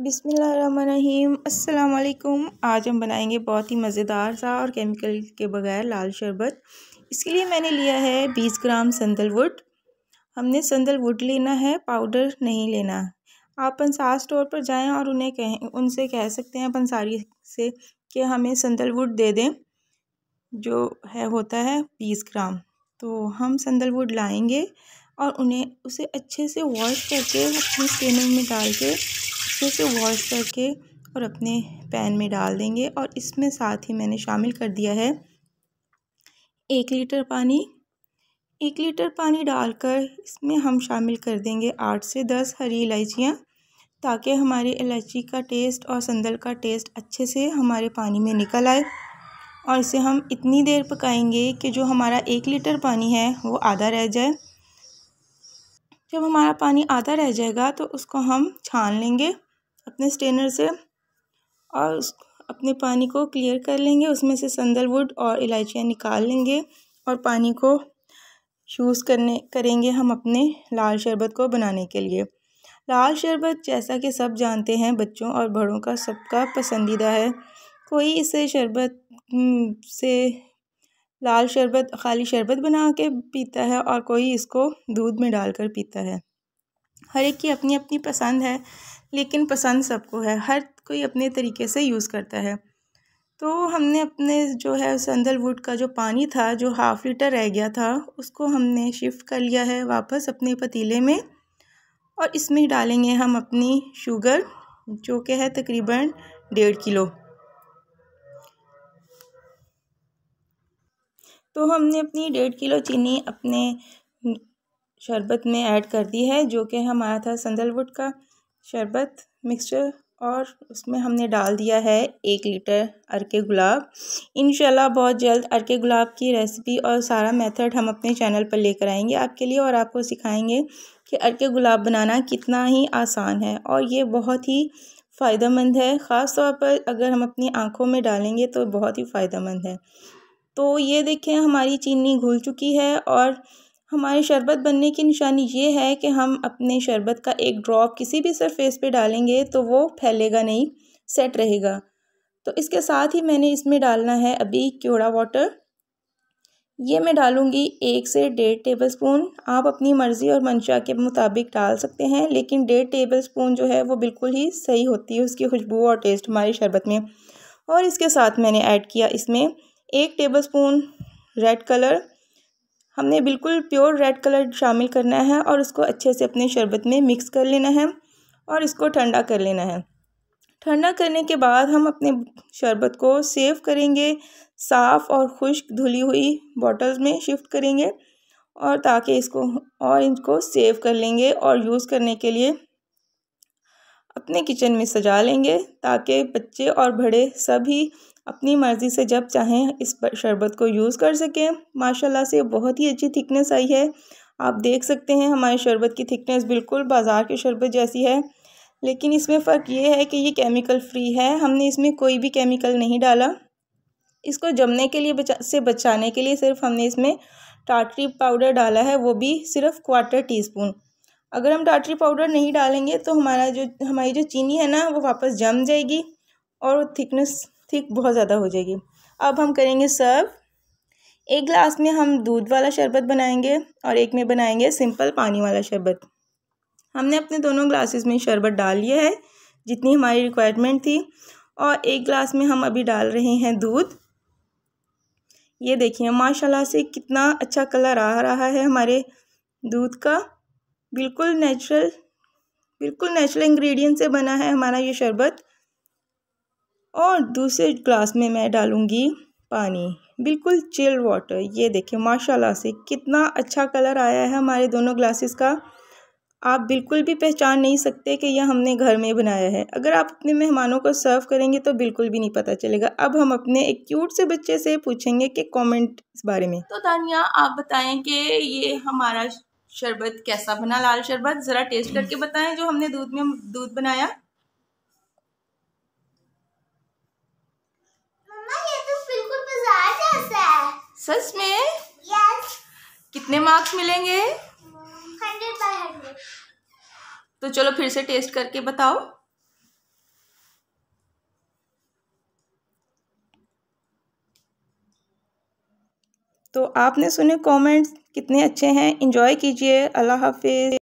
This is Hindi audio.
अस्सलाम वालेकुम आज हम बनाएंगे बहुत ही मज़ेदार सा और केमिकल के बगैर लाल शरबत इसके लिए मैंने लिया है 20 ग्राम संदलवुड हमने संदलवुड लेना है पाउडर नहीं लेना आप पंसार स्टोर पर जाएं और उन्हें कहें उनसे कह सकते हैं पंसारी से कि हमें संदलवुड दे दें जो है होता है बीस ग्राम तो हम संदलवुड लाएँगे और उन्हें उसे अच्छे से वॉश करके अपनी स्किन में डाल के फिर से वॉश करके और अपने पैन में डाल देंगे और इसमें साथ ही मैंने शामिल कर दिया है एक लीटर पानी एक लीटर पानी डालकर इसमें हम शामिल कर देंगे आठ से दस हरी इलायचियाँ ताकि हमारी इलायची का टेस्ट और संदल का टेस्ट अच्छे से हमारे पानी में निकल आए और इसे हम इतनी देर पकाएंगे कि जो हमारा एक लीटर पानी है वो आधा रह जाए जब हमारा पानी आधा रह जाएगा तो उसको हम छान लेंगे अपने स्टेनर से और उस अपने पानी को क्लियर कर लेंगे उसमें से संदल वुड और इलायचियाँ निकाल लेंगे और पानी को यूज़ करने करेंगे हम अपने लाल शरबत को बनाने के लिए लाल शरबत जैसा कि सब जानते हैं बच्चों और बड़ों का सबका पसंदीदा है कोई इसे शरबत से लाल शरबत खाली शरबत बना के पीता है और कोई इसको दूध में डालकर पीता है हर एक की अपनी अपनी पसंद है लेकिन पसंद सबको है हर कोई अपने तरीके से यूज़ करता है तो हमने अपने जो है सैंडलवुड वुड का जो पानी था जो हाफ़ लीटर रह गया था उसको हमने शिफ्ट कर लिया है वापस अपने पतीले में और इसमें डालेंगे हम अपनी शुगर जो कि है तकरीबन डेढ़ किलो तो हमने अपनी डेढ़ किलो चीनी अपने शरबत में ऐड कर दी है जो कि हमारा था सैंडलवुड का शरबत मिक्सचर और उसमें हमने डाल दिया है एक लीटर अरके गुलाब इन बहुत जल्द अरके गुलाब की रेसिपी और सारा मेथड हम अपने चैनल पर लेकर आएंगे आपके लिए और आपको सिखाएंगे कि अरके गुलाब बनाना कितना ही आसान है और ये बहुत ही फ़ायदेमंद है ख़ास तौर पर अगर हम अपनी आँखों में डालेंगे तो बहुत ही फ़ायदेमंद है तो ये देखें हमारी चीनी घुल चुकी है और हमारे शरबत बनने की निशानी ये है कि हम अपने शरबत का एक ड्रॉप किसी भी सरफेस पे डालेंगे तो वो फैलेगा नहीं सेट रहेगा तो इसके साथ ही मैंने इसमें डालना है अभी क्योड़ा वाटर ये मैं डालूँगी एक से डेढ़ टेबल स्पून आप अपनी मर्ज़ी और मंशा के मुताबिक डाल सकते हैं लेकिन डेढ़ टेबल स्पून जो है वो बिल्कुल ही सही होती है उसकी खुशबू और टेस्ट हमारे शरबत में और इसके साथ मैंने ऐड किया इसमें एक टेबल स्पून रेड कलर हमने बिल्कुल प्योर रेड कलर शामिल करना है और उसको अच्छे से अपने शरबत में मिक्स कर लेना है और इसको ठंडा कर लेना है ठंडा करने के बाद हम अपने शरबत को सेव करेंगे साफ़ और खुश्क धुली हुई बॉटल्स में शिफ्ट करेंगे और ताकि इसको और इनको सेव कर लेंगे और यूज़ करने के लिए अपने किचन में सजा लेंगे ताकि बच्चे और बड़े सभी अपनी मर्ज़ी से जब चाहें इस शरबत को यूज़ कर सकें माशाल्लाह से बहुत ही अच्छी थिकनेस आई है आप देख सकते हैं हमारे शरबत की थिकनेस बिल्कुल बाज़ार के शरबत जैसी है लेकिन इसमें फ़र्क ये है कि ये केमिकल फ्री है हमने इसमें कोई भी केमिकल नहीं डाला इसको जमने के लिए बचा से बचाने के लिए सिर्फ हमने इसमें टाटरी पाउडर डाला है वो भी सिर्फ क्वार्टर टी स्पून अगर हम टाटरी पाउडर नहीं डालेंगे तो हमारा जो हमारी जो चीनी है ना वो वापस जम जाएगी और थिकनेस थिक बहुत ज़्यादा हो जाएगी अब हम करेंगे सर्व एक ग्लास में हम दूध वाला शरबत बनाएंगे और एक में बनाएंगे सिंपल पानी वाला शरबत हमने अपने दोनों ग्लासेस में शरबत डाल लिया है जितनी हमारी रिक्वायरमेंट थी और एक ग्लास में हम अभी डाल रहे हैं दूध ये देखिए माशाल्लाह से कितना अच्छा कलर आ रहा है हमारे दूध का बिल्कुल नेचुरल बिल्कुल नेचुरल इंग्रेडिएंट से बना है हमारा ये शरबत और दूसरे ग्लास में मैं डालूँगी पानी बिल्कुल चिल वाटर ये देखिए माशाल्लाह से कितना अच्छा कलर आया है हमारे दोनों ग्लासेस का आप बिल्कुल भी पहचान नहीं सकते कि यह हमने घर में बनाया है अगर आप अपने मेहमानों को सर्व करेंगे तो बिल्कुल भी नहीं पता चलेगा अब हम अपने एक क्यूट से बच्चे से पूछेंगे कि कमेंट इस बारे में तो दानिया आप बताएं कि ये हमारा शरबत कैसा बना लाल शरबत ज़रा टेस्ट करके बताएं जो हमने दूध में दूध बनाया सच में यस कितने मार्क्स मिलेंगे हंड्रेड बाय हंड्रेड तो चलो फिर से टेस्ट करके बताओ तो आपने सुने कमेंट्स कितने अच्छे हैं इंजॉय कीजिए अल्लाह हाफिज़